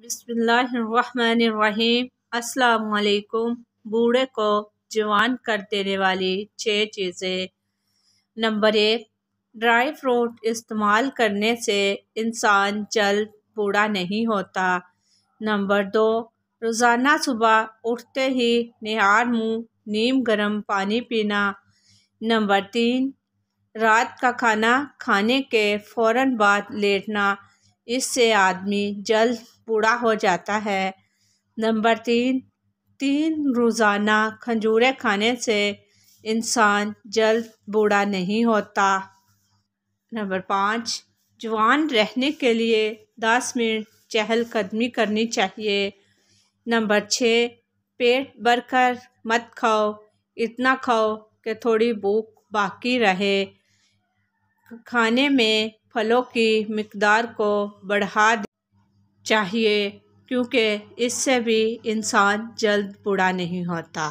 बिसमीम् असलकुम बूढ़े को जवान कर देने वाली छः चीज़ें नंबर एक ड्राई फ्रूट इस्तेमाल करने से इंसान जल्द बूढ़ा नहीं होता नंबर दो रोज़ाना सुबह उठते ही निहार मुँह नीम गर्म पानी पीना नंबर तीन रात का खाना खाने के फ़ौर बाद लेटना इससे आदमी जल्द पूरा हो जाता है नंबर तीन तीन रोज़ाना खजूरें खाने से इंसान जल्द बूढ़ा नहीं होता नंबर पाँच जवान रहने के लिए दस मिनट चहल कदमी करनी चाहिए नंबर छः पेट भरकर मत खाओ इतना खाओ कि थोड़ी भूख बाकी रहे खाने में फलों की मकदार को बढ़ा चाहिए क्योंकि इससे भी इंसान जल्द बूढ़ा नहीं होता